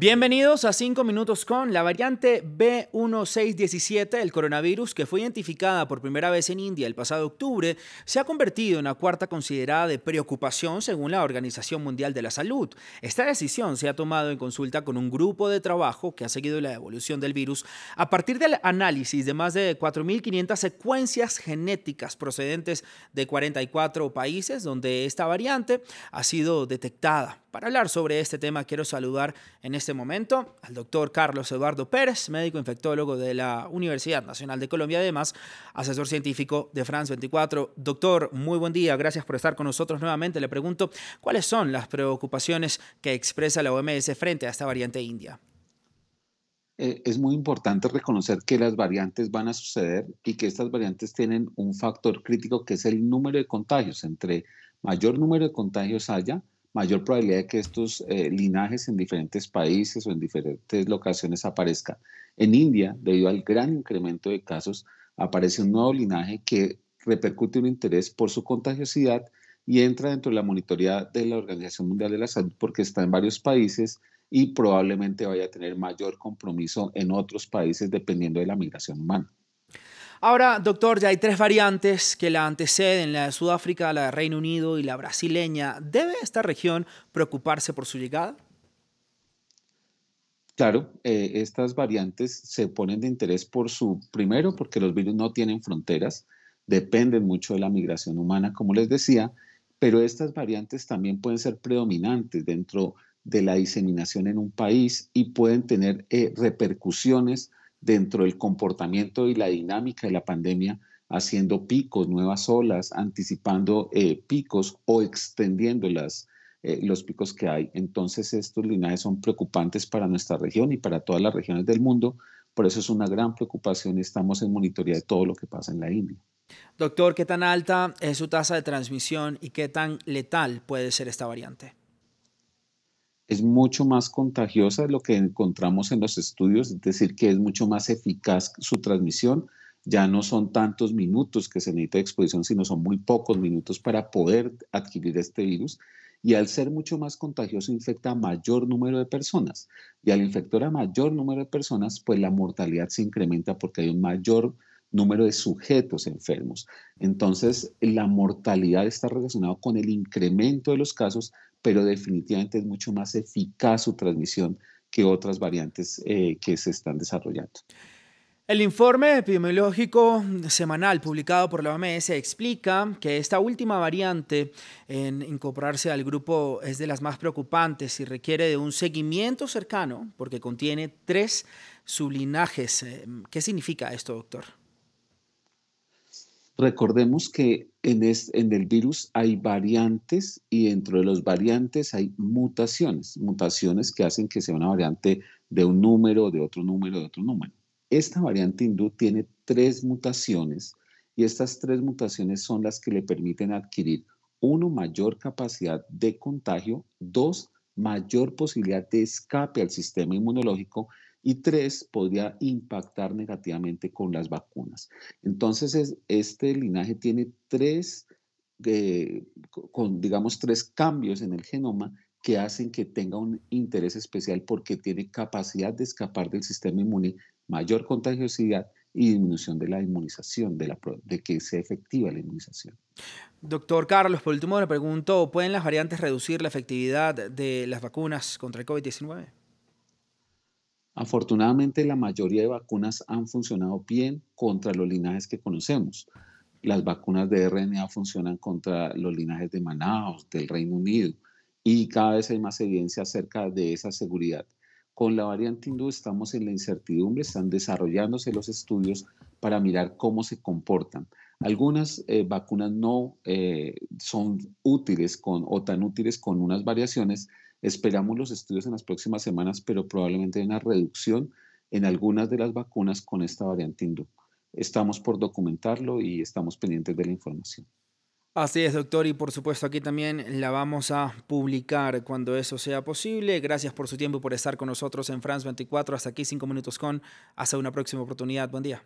Bienvenidos a 5 minutos con la variante B1617 del coronavirus que fue identificada por primera vez en India el pasado octubre, se ha convertido en la cuarta considerada de preocupación según la Organización Mundial de la Salud. Esta decisión se ha tomado en consulta con un grupo de trabajo que ha seguido la evolución del virus a partir del análisis de más de 4.500 secuencias genéticas procedentes de 44 países donde esta variante ha sido detectada. Para hablar sobre este tema quiero saludar en este momento al doctor Carlos Eduardo Pérez, médico infectólogo de la Universidad Nacional de Colombia, además asesor científico de France 24. Doctor, muy buen día, gracias por estar con nosotros nuevamente. Le pregunto, ¿cuáles son las preocupaciones que expresa la OMS frente a esta variante india? Eh, es muy importante reconocer que las variantes van a suceder y que estas variantes tienen un factor crítico que es el número de contagios. Entre mayor número de contagios haya, mayor probabilidad de que estos eh, linajes en diferentes países o en diferentes locaciones aparezcan. En India, debido al gran incremento de casos, aparece un nuevo linaje que repercute un interés por su contagiosidad y entra dentro de la monitoría de la Organización Mundial de la Salud porque está en varios países y probablemente vaya a tener mayor compromiso en otros países dependiendo de la migración humana. Ahora, doctor, ya hay tres variantes que la anteceden, la de Sudáfrica, la de Reino Unido y la brasileña. ¿Debe esta región preocuparse por su llegada? Claro, eh, estas variantes se ponen de interés por su, primero, porque los virus no tienen fronteras, dependen mucho de la migración humana, como les decía, pero estas variantes también pueden ser predominantes dentro de la diseminación en un país y pueden tener eh, repercusiones dentro del comportamiento y la dinámica de la pandemia, haciendo picos, nuevas olas, anticipando eh, picos o extendiéndolas. Eh, los picos que hay. Entonces estos linajes son preocupantes para nuestra región y para todas las regiones del mundo. Por eso es una gran preocupación y estamos en monitoreo de todo lo que pasa en la India. Doctor, ¿qué tan alta es su tasa de transmisión y qué tan letal puede ser esta variante? es mucho más contagiosa de lo que encontramos en los estudios, es decir, que es mucho más eficaz su transmisión. Ya no son tantos minutos que se necesita de exposición, sino son muy pocos minutos para poder adquirir este virus. Y al ser mucho más contagioso, infecta a mayor número de personas. Y al infectar a mayor número de personas, pues la mortalidad se incrementa porque hay un mayor número de sujetos enfermos. Entonces, la mortalidad está relacionada con el incremento de los casos, pero definitivamente es mucho más eficaz su transmisión que otras variantes eh, que se están desarrollando. El informe epidemiológico semanal publicado por la OMS explica que esta última variante en incorporarse al grupo es de las más preocupantes y requiere de un seguimiento cercano porque contiene tres sublinajes. Eh, ¿Qué significa esto, doctor? Recordemos que en, el virus hay variantes y dentro de los variantes hay mutaciones, mutaciones que hacen que sea una variante de un número, de otro número, de otro número. Esta variante hindú tiene tres mutaciones y estas tres mutaciones son las que le permiten adquirir, uno, mayor capacidad de contagio, dos, mayor posibilidad de escape al sistema inmunológico y tres, podría impactar negativamente con las vacunas. Entonces, este linaje tiene tres, eh, digamos, tres cambios en el genoma que hacen que tenga un interés especial porque tiene capacidad de escapar del sistema inmune, mayor contagiosidad y disminución de la inmunización, de, de que sea efectiva la inmunización. Doctor Carlos, por último le pregunto, ¿pueden las variantes reducir la efectividad de las vacunas contra el COVID-19? Afortunadamente, la mayoría de vacunas han funcionado bien contra los linajes que conocemos. Las vacunas de RNA funcionan contra los linajes de Manaus, del Reino Unido, y cada vez hay más evidencia acerca de esa seguridad. Con la variante hindú estamos en la incertidumbre, están desarrollándose los estudios para mirar cómo se comportan. Algunas eh, vacunas no eh, son útiles con, o tan útiles con unas variaciones, Esperamos los estudios en las próximas semanas, pero probablemente hay una reducción en algunas de las vacunas con esta variante Estamos por documentarlo y estamos pendientes de la información. Así es, doctor, y por supuesto aquí también la vamos a publicar cuando eso sea posible. Gracias por su tiempo y por estar con nosotros en France 24. Hasta aquí, 5 minutos con. Hasta una próxima oportunidad. Buen día.